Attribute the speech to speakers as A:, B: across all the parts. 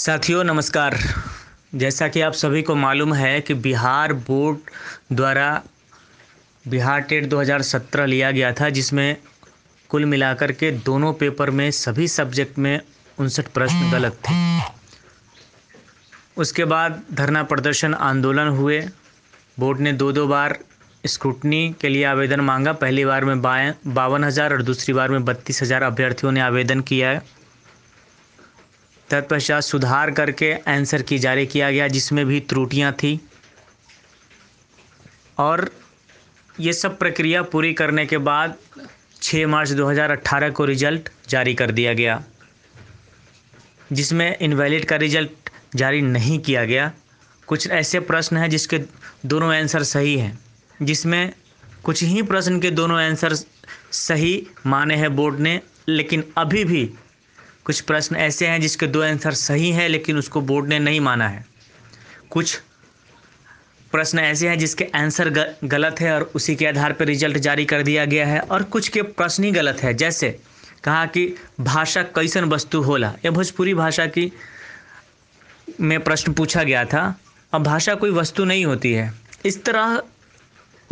A: साथियों नमस्कार जैसा कि आप सभी को मालूम है कि बिहार बोर्ड द्वारा बिहार टेट 2017 लिया गया था जिसमें कुल मिलाकर के दोनों पेपर में सभी सब्जेक्ट में उनसठ प्रश्न गलत थे उसके बाद धरना प्रदर्शन आंदोलन हुए बोर्ड ने दो दो बार स्क्रूटनी के लिए आवेदन मांगा पहली बार में बावन हज़ार और दूसरी बार में बत्तीस हज़ार अभ्यर्थियों ने आवेदन किया है तत्पश्चात सुधार करके आंसर की जारी किया गया जिसमें भी त्रुटियां थी और ये सब प्रक्रिया पूरी करने के बाद 6 मार्च 2018 को रिजल्ट जारी कर दिया गया जिसमें इनवैलिड का रिजल्ट जारी नहीं किया गया कुछ ऐसे प्रश्न हैं जिसके दोनों आंसर सही हैं जिसमें कुछ ही प्रश्न के दोनों आंसर सही माने हैं बोर्ड ने लेकिन अभी भी कुछ प्रश्न ऐसे हैं जिसके दो आंसर सही हैं लेकिन उसको बोर्ड ने नहीं माना है कुछ प्रश्न ऐसे हैं जिसके आंसर गलत है और उसी के आधार पर रिजल्ट जारी कर दिया गया है और कुछ के प्रश्न ही गलत है जैसे कहा कि भाषा कैसन वस्तु होला यह भोजपुरी भाषा की में प्रश्न पूछा गया था अब भाषा कोई वस्तु नहीं होती है इस तरह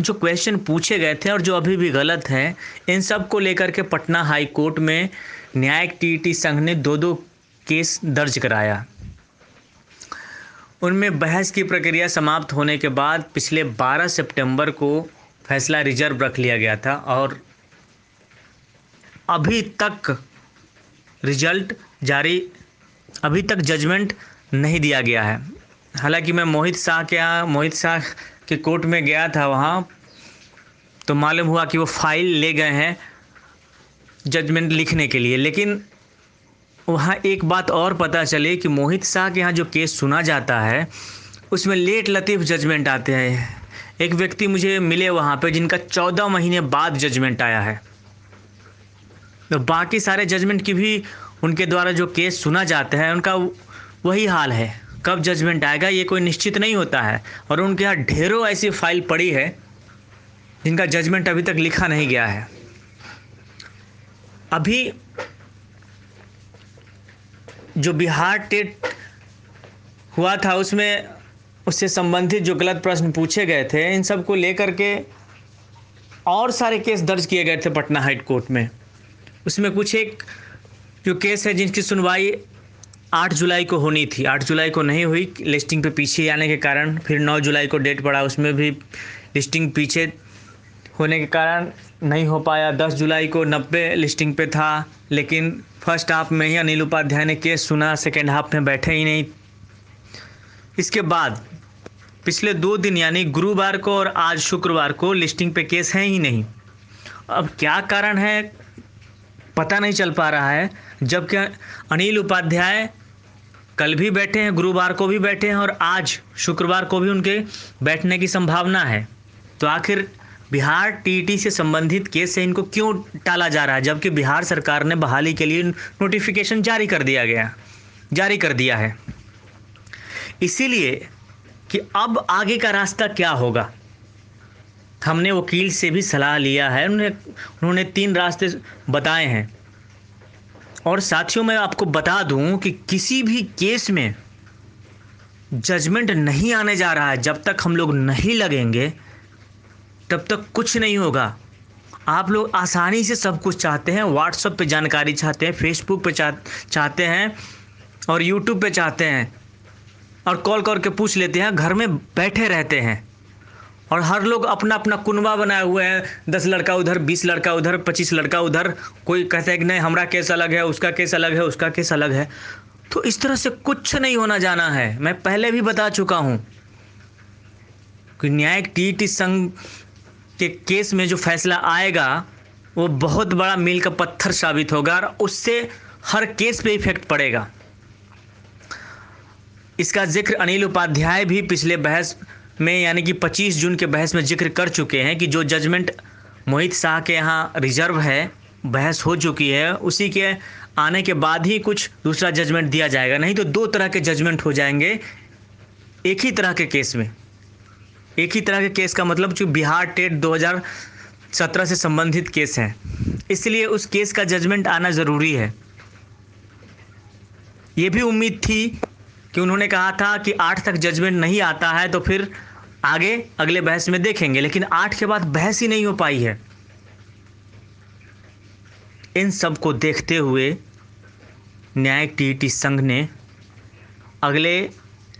A: जो क्वेश्चन पूछे गए थे और जो अभी भी गलत हैं इन सब को लेकर के पटना हाई कोर्ट में न्यायिक टीटी संघ ने दो दो केस दर्ज कराया उनमें बहस की प्रक्रिया समाप्त होने के बाद पिछले 12 सितंबर को फैसला रिजर्व रख लिया गया था और अभी तक रिजल्ट जारी अभी तक जजमेंट नहीं दिया गया है हालांकि मैं मोहित शाह के यहाँ मोहित शाह के कोर्ट में गया था वहाँ तो मालूम हुआ कि वो फाइल ले गए हैं जजमेंट लिखने के लिए लेकिन वहाँ एक बात और पता चले कि मोहित शाह के यहाँ जो केस सुना जाता है उसमें लेट लतीफ़ जजमेंट आते हैं एक व्यक्ति मुझे मिले वहाँ पे जिनका चौदह महीने बाद जजमेंट आया है तो बाकी सारे जजमेंट की भी उनके द्वारा जो केस सुना जाता है उनका वही हाल है कब जजमेंट आएगा ये कोई निश्चित नहीं होता है और उनके यहाँ ढेरों ऐसी फाइल पड़ी है जिनका जजमेंट अभी तक लिखा नहीं गया है अभी जो बिहार टेट हुआ था उसमें उससे संबंधित जो गलत प्रश्न पूछे गए थे इन सब को लेकर के और सारे केस दर्ज किए गए थे पटना हाई कोर्ट में उसमें कुछ एक जो केस है जिनकी सुनवाई 8 जुलाई को होनी थी 8 जुलाई को नहीं हुई लिस्टिंग पे पीछे आने के कारण फिर 9 जुलाई को डेट पड़ा उसमें भी लिस्टिंग पीछे होने के कारण नहीं हो पाया 10 जुलाई को नब्बे लिस्टिंग पे था लेकिन फर्स्ट हाफ में ही अनिल उपाध्याय ने केस सुना सेकेंड हाफ में बैठे ही नहीं इसके बाद पिछले दो दिन यानी गुरुवार को और आज शुक्रवार को लिस्टिंग पे केस हैं ही नहीं अब क्या कारण है पता नहीं चल पा रहा है जबकि अनिल उपाध्याय कल भी बैठे हैं गुरुवार को भी बैठे हैं और आज शुक्रवार को भी उनके बैठने की संभावना है तो आखिर बिहार टीटी से संबंधित केस से इनको क्यों टाला जा रहा है जबकि बिहार सरकार ने बहाली के लिए नोटिफिकेशन जारी कर दिया गया जारी कर दिया है इसीलिए कि अब आगे का रास्ता क्या होगा हमने वकील से भी सलाह लिया है उन्होंने उन्होंने तीन रास्ते बताए हैं और साथियों मैं आपको बता दूं कि किसी भी केस में जजमेंट नहीं आने जा रहा है जब तक हम लोग नहीं लगेंगे तब तक कुछ नहीं होगा आप लोग आसानी से सब कुछ चाहते हैं व्हाट्सअप पे जानकारी चाहते हैं फेसबुक पे चाहते हैं और यूट्यूब पे चाहते हैं और कॉल करके पूछ लेते हैं घर में बैठे रहते हैं और हर लोग अपना अपना कुनवा बनाए हुए हैं दस लड़का उधर बीस लड़का उधर पच्चीस लड़का उधर कोई कहता है कि नहीं हमारा केस अलग है उसका केस अलग है उसका केस अलग है तो इस तरह से कुछ नहीं होना जाना है मैं पहले भी बता चुका हूँ कि न्यायिक टी संघ के केस में जो फैसला आएगा वो बहुत बड़ा मील का पत्थर साबित होगा और उससे हर केस पे इफेक्ट पड़ेगा इसका जिक्र अनिल उपाध्याय भी पिछले बहस में यानी कि 25 जून के बहस में जिक्र कर चुके हैं कि जो जजमेंट मोहित शाह के यहाँ रिजर्व है बहस हो चुकी है उसी के आने के बाद ही कुछ दूसरा जजमेंट दिया जाएगा नहीं तो दो तरह के जजमेंट हो जाएंगे एक ही तरह के केस में एक ही तरह के केस का मतलब जो बिहार टेट 2017 से संबंधित केस हैं इसलिए उस केस का जजमेंट आना ज़रूरी है ये भी उम्मीद थी कि उन्होंने कहा था कि आठ तक जजमेंट नहीं आता है तो फिर आगे अगले बहस में देखेंगे लेकिन आठ के बाद बहस ही नहीं हो पाई है इन सब को देखते हुए न्यायिक टी संघ ने अगले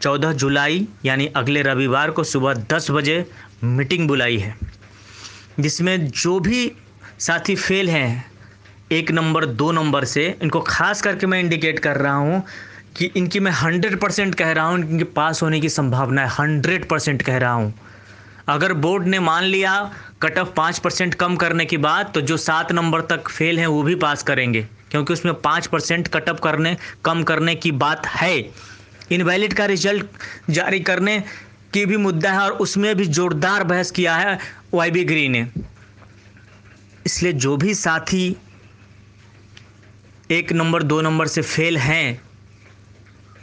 A: 14 जुलाई यानी अगले रविवार को सुबह 10 बजे मीटिंग बुलाई है जिसमें जो भी साथी फेल हैं एक नंबर दो नंबर से इनको खास करके मैं इंडिकेट कर रहा हूँ कि इनकी मैं हंड्रेड परसेंट कह रहा हूँ इनके पास होने की संभावना है हंड्रेड परसेंट कह रहा हूँ अगर बोर्ड ने मान लिया कट ऑफ पाँच परसेंट कम करने की बात तो जो सात नंबर तक फेल हैं वो भी पास करेंगे क्योंकि उसमें पाँच परसेंट कट ऑफ करने कम करने की बात है इनवैलिड का रिजल्ट जारी करने की भी मुद्दा है और उसमें भी जोरदार बहस किया है वाई बी ग्री ने इसलिए जो भी साथी एक नंबर दो नंबर से फेल हैं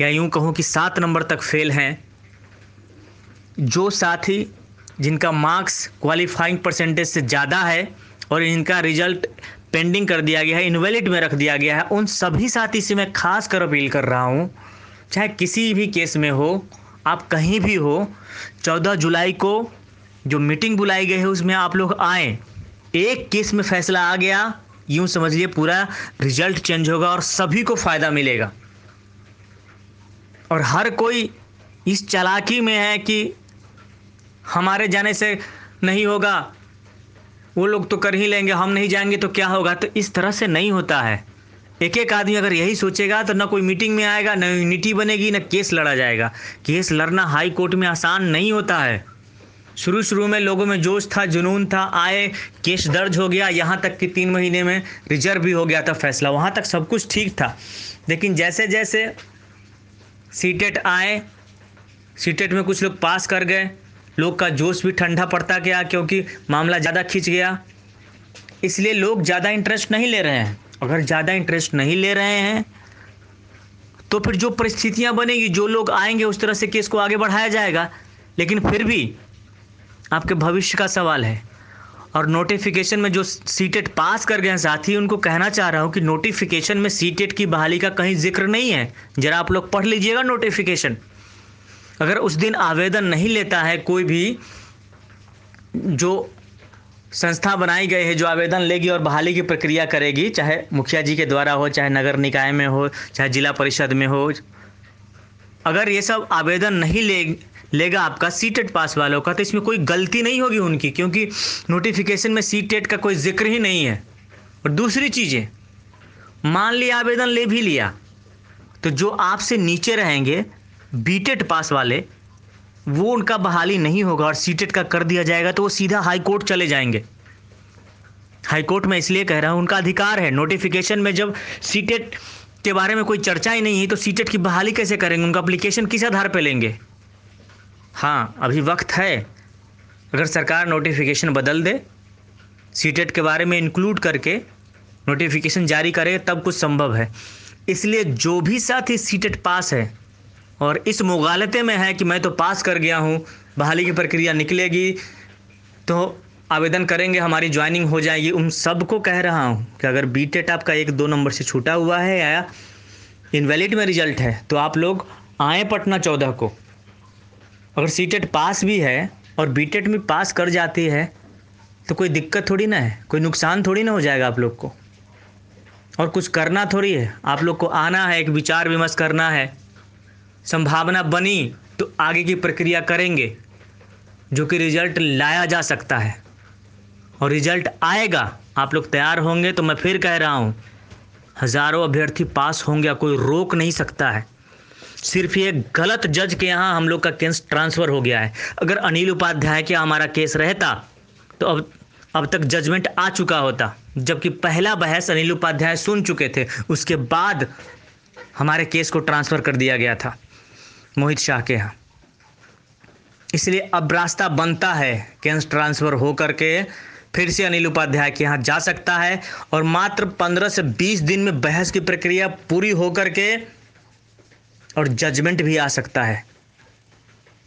A: या यूं कहूं कि सात नंबर तक फेल हैं जो साथी जिनका मार्क्स क्वालिफाइंग परसेंटेज से ज़्यादा है और इनका रिजल्ट पेंडिंग कर दिया गया है इनवैलिड में रख दिया गया है उन सभी साथी से मैं खास कर अपील कर रहा हूँ चाहे किसी भी केस में हो आप कहीं भी हो चौदह जुलाई को जो मीटिंग बुलाई गई है उसमें आप लोग आए एक केस में फैसला आ गया यूं समझिए पूरा रिजल्ट चेंज होगा और सभी को फ़ायदा मिलेगा और हर कोई इस चालाकी में है कि हमारे जाने से नहीं होगा वो लोग तो कर ही लेंगे हम नहीं जाएंगे तो क्या होगा तो इस तरह से नहीं होता है एक एक आदमी अगर यही सोचेगा तो ना कोई मीटिंग में आएगा ना यूनिटी बनेगी ना केस लड़ा जाएगा केस लड़ना हाई कोर्ट में आसान नहीं होता है शुरू शुरू में लोगों में जोश था जुनून था आए केस दर्ज हो गया यहाँ तक कि तीन महीने में रिजर्व भी हो गया था फैसला वहाँ तक सब कुछ ठीक था लेकिन जैसे जैसे सीटेट आए सीटेट में कुछ लोग पास कर गए लोग का जोश भी ठंडा पड़ता गया क्योंकि मामला ज़्यादा खींच गया इसलिए लोग ज़्यादा इंटरेस्ट नहीं ले रहे हैं अगर ज़्यादा इंटरेस्ट नहीं ले रहे हैं तो फिर जो परिस्थितियाँ बनेगी जो लोग आएंगे उस तरह से केस को आगे बढ़ाया जाएगा लेकिन फिर भी आपके भविष्य का सवाल है और नोटिफिकेशन में जो सीटेट पास e कर गए हैं साथ ही उनको कहना चाह रहा हूँ कि नोटिफिकेशन में सीटेट e की बहाली का कहीं जिक्र नहीं है ज़रा आप लोग पढ़ लीजिएगा नोटिफिकेशन अगर उस दिन आवेदन नहीं लेता है कोई भी जो संस्था बनाई गई है जो आवेदन लेगी और बहाली की प्रक्रिया करेगी चाहे मुखिया जी के द्वारा हो चाहे नगर निकाय में हो चाहे जिला परिषद में हो अगर ये सब आवेदन नहीं ले लेगा आपका टेट e पास वालों का तो इसमें कोई गलती नहीं होगी उनकी क्योंकि नोटिफिकेशन में टेट e का कोई जिक्र ही नहीं है और दूसरी चीज़ें मान लिया आवेदन ले भी लिया तो जो आपसे नीचे रहेंगे टेट e पास वाले वो उनका बहाली नहीं होगा और सीटेट का कर दिया जाएगा तो वो सीधा हाई कोर्ट चले जाएंगे हाई कोर्ट में इसलिए कह रहा हूँ उनका अधिकार है नोटिफिकेशन में जब सीटेट के बारे में कोई चर्चा ही नहीं है तो सीटेट की बहाली कैसे करेंगे उनका अप्लीकेशन किस आधार पर लेंगे हाँ अभी वक्त है अगर सरकार नोटिफिकेशन बदल दे सीटेट के बारे में इंक्लूड करके नोटिफिकेशन जारी करे तब कुछ संभव है इसलिए जो भी साथी सीटेट पास है और इस मुगालते में है कि मैं तो पास कर गया हूँ बहाली की प्रक्रिया निकलेगी तो आवेदन करेंगे हमारी ज्वाइनिंग हो जाएगी उन सबको कह रहा हूँ कि अगर बी टेट e आपका एक दो नंबर से छूटा हुआ है या इनवैलिड में रिजल्ट है तो आप लोग आए पटना चौदह को अगर सी टेट e पास भी है और बी टेट e में पास कर जाती है तो कोई दिक्कत थोड़ी ना है कोई नुकसान थोड़ी ना हो जाएगा आप लोग को और कुछ करना थोड़ी है आप लोग को आना है एक विचार विमर्श करना है संभावना बनी तो आगे की प्रक्रिया करेंगे जो कि रिजल्ट लाया जा सकता है और रिजल्ट आएगा आप लोग तैयार होंगे तो मैं फिर कह रहा हूँ हज़ारों अभ्यर्थी पास होंगे कोई रोक नहीं सकता है सिर्फ ये गलत जज के यहाँ हम लोग का केस ट्रांसफ़र हो गया है अगर अनिल उपाध्याय के हमारा केस रहता तो अब अब तक जजमेंट आ चुका होता जबकि पहला बहस अनिल उपाध्याय सुन चुके थे उसके बाद हमारे केस को ट्रांसफ़र कर दिया गया था मोहित शाह के यहाँ इसलिए अब रास्ता बनता है कैंस ट्रांसफ़र होकर के फिर से अनिल उपाध्याय के यहाँ जा सकता है और मात्र 15 से 20 दिन में बहस की प्रक्रिया पूरी होकर के और जजमेंट भी आ सकता है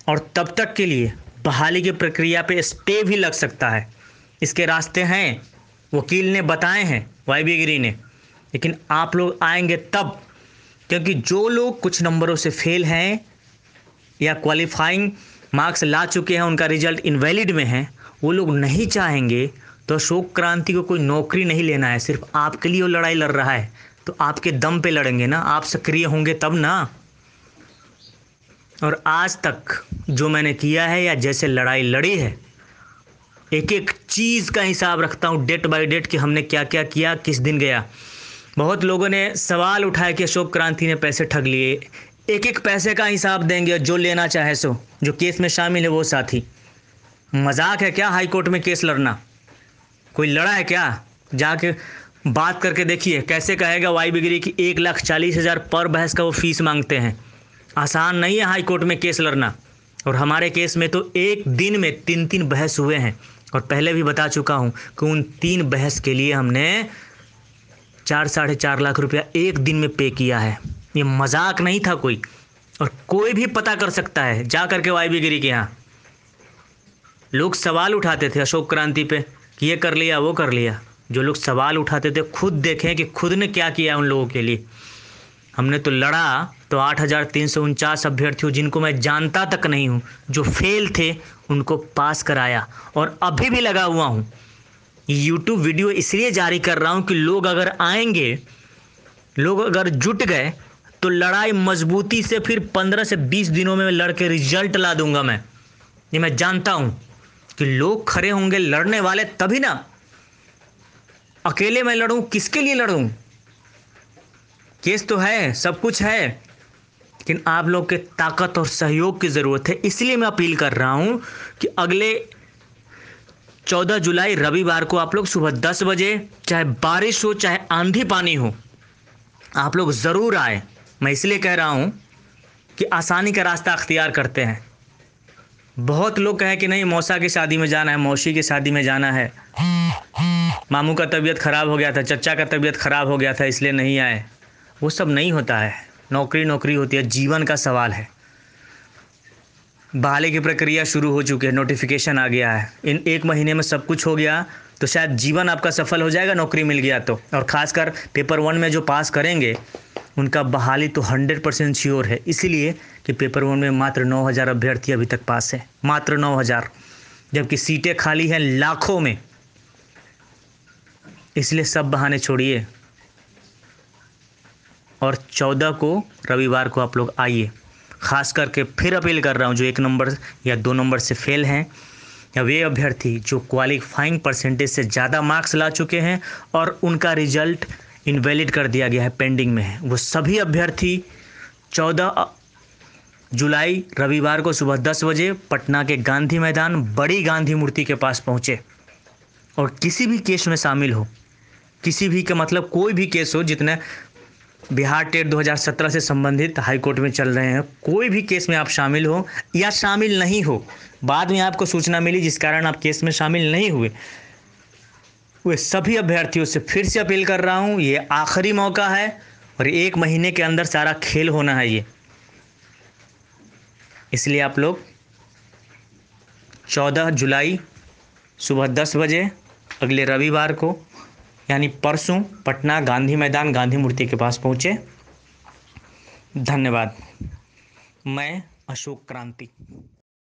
A: और तब तक के लिए बहाली की प्रक्रिया पे स्टे भी लग सकता है इसके रास्ते हैं वकील ने बताए हैं वाई बी गिरी ने लेकिन आप लोग आएंगे तब क्योंकि जो लोग कुछ नंबरों से फेल हैं या क्वालिफाइंग मार्क्स ला चुके हैं उनका रिजल्ट इनवैलिड में है वो लोग नहीं चाहेंगे तो अशोक क्रांति को कोई नौकरी नहीं लेना है सिर्फ आपके लिए वो लड़ाई लड़ रहा है तो आपके दम पे लड़ेंगे ना आप सक्रिय होंगे तब ना और आज तक जो मैंने किया है या जैसे लड़ाई लड़ी है एक एक चीज़ का हिसाब रखता हूँ डेट बाय डेट कि हमने क्या क्या किया किस दिन गया बहुत लोगों ने सवाल उठाया कि अशोक क्रांति ने पैसे ठग लिए एक एक पैसे का हिसाब देंगे जो लेना चाहे सो जो केस में शामिल है वो साथी मजाक है क्या हाई कोर्ट में केस लड़ना कोई लड़ा है क्या जाके बात करके देखिए कैसे कहेगा वाई बिगरी की एक लाख चालीस हज़ार पर बहस का वो फीस मांगते हैं आसान नहीं है हाई कोर्ट में केस लड़ना और हमारे केस में तो एक दिन में तीन तीन बहस हुए हैं और पहले भी बता चुका हूँ कि उन तीन बहस के लिए हमने चार साढ़े चार लाख रुपया एक दिन में पे किया है ये मजाक नहीं था कोई और कोई भी पता कर सकता है जा करके वाई बी गिरी के यहाँ लोग सवाल उठाते थे अशोक क्रांति पे कि ये कर लिया वो कर लिया जो लोग सवाल उठाते थे खुद देखें कि खुद ने क्या किया उन लोगों के लिए हमने तो लड़ा तो आठ हज़ार तीन सौ उनचास अभ्यर्थियों जिनको मैं जानता तक नहीं हूँ जो फेल थे उनको पास कराया और अभी भी लगा हुआ हूँ यूट्यूब वीडियो इसलिए जारी कर रहा हूँ कि लोग अगर आएंगे लोग अगर जुट गए तो लड़ाई मजबूती से फिर पंद्रह से बीस दिनों में लड़ के रिजल्ट ला दूंगा मैं ये मैं जानता हूं कि लोग खड़े होंगे लड़ने वाले तभी ना अकेले मैं लड़ू किसके लिए लड़ू केस तो है सब कुछ है लेकिन आप लोग के ताकत और सहयोग की ज़रूरत है इसलिए मैं अपील कर रहा हूं कि अगले चौदह जुलाई रविवार को आप लोग सुबह दस बजे चाहे बारिश हो चाहे आंधी पानी हो आप लोग ज़रूर आए मैं इसलिए कह रहा हूँ कि आसानी का रास्ता अख्तियार करते हैं बहुत लोग कहें कि नहीं मौसा की शादी में जाना है मौसी की शादी में जाना है मामू का तबीयत ख़राब हो गया था चचा का तबीयत ख़राब हो गया था इसलिए नहीं आए वो सब नहीं होता है नौकरी नौकरी होती है जीवन का सवाल है बहाली की प्रक्रिया शुरू हो चुकी है नोटिफिकेशन आ गया है इन एक महीने में सब कुछ हो गया तो शायद जीवन आपका सफल हो जाएगा नौकरी मिल गया तो और ख़ासकर पेपर वन में जो पास करेंगे उनका बहाली तो हंड्रेड परसेंट श्योर है इसीलिए कि पेपर वन में मात्र नौ हज़ार अभ्यर्थी अभी तक पास है मात्र नौ हज़ार जबकि सीटें खाली हैं लाखों में इसलिए सब बहाने छोड़िए और चौदह को रविवार को आप लोग आइए खास करके फिर अपील कर रहा हूँ जो एक नंबर या दो नंबर से फेल हैं या वे अभ्यर्थी जो क्वालिफाइंग परसेंटेज से ज़्यादा मार्क्स ला चुके हैं और उनका रिजल्ट इनवैलिड कर दिया गया है पेंडिंग में है वो सभी अभ्यर्थी चौदह जुलाई रविवार को सुबह दस बजे पटना के गांधी मैदान बड़ी गांधी मूर्ति के पास पहुँचे और किसी भी केस में शामिल हो किसी भी के मतलब कोई भी केस हो जितने बिहार टेट 2017 से संबंधित हाईकोर्ट में चल रहे हैं कोई भी केस में आप शामिल हो या शामिल नहीं हो बाद में आपको सूचना मिली जिस कारण आप केस में शामिल नहीं हुए वे सभी अभ्यर्थियों से फिर से अपील कर रहा हूँ ये आखिरी मौका है और एक महीने के अंदर सारा खेल होना है ये इसलिए आप लोग 14 जुलाई सुबह 10 बजे अगले रविवार को यानी परसों पटना गांधी मैदान गांधी मूर्ति के पास पहुँचे धन्यवाद मैं अशोक क्रांति